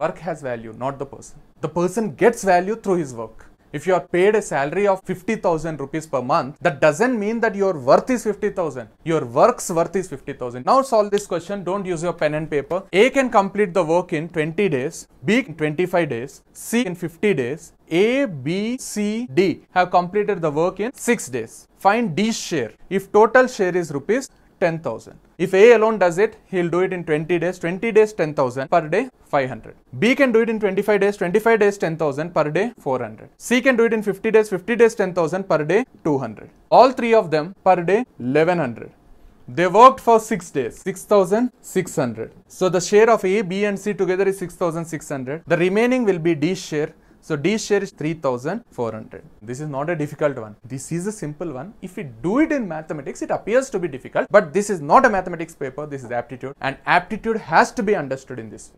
Work has value, not the person. The person gets value through his work. If you are paid a salary of 50,000 rupees per month, that doesn't mean that your worth is 50,000. Your work's worth is 50,000. Now solve this question. Don't use your pen and paper. A can complete the work in 20 days, B in 25 days, C in 50 days. A, B, C, D have completed the work in 6 days. Find D's share. If total share is rupees 10,000. If A alone does it, he'll do it in 20 days, 20 days 10,000, per day 500. B can do it in 25 days, 25 days 10,000, per day 400. C can do it in 50 days, 50 days 10,000, per day 200. All three of them per day 1100. They worked for 6 days, 6600. So the share of A, B and C together is 6600. The remaining will be D share so D share is 3400. This is not a difficult one. This is a simple one. If we do it in mathematics, it appears to be difficult, but this is not a mathematics paper. This is aptitude and aptitude has to be understood in this.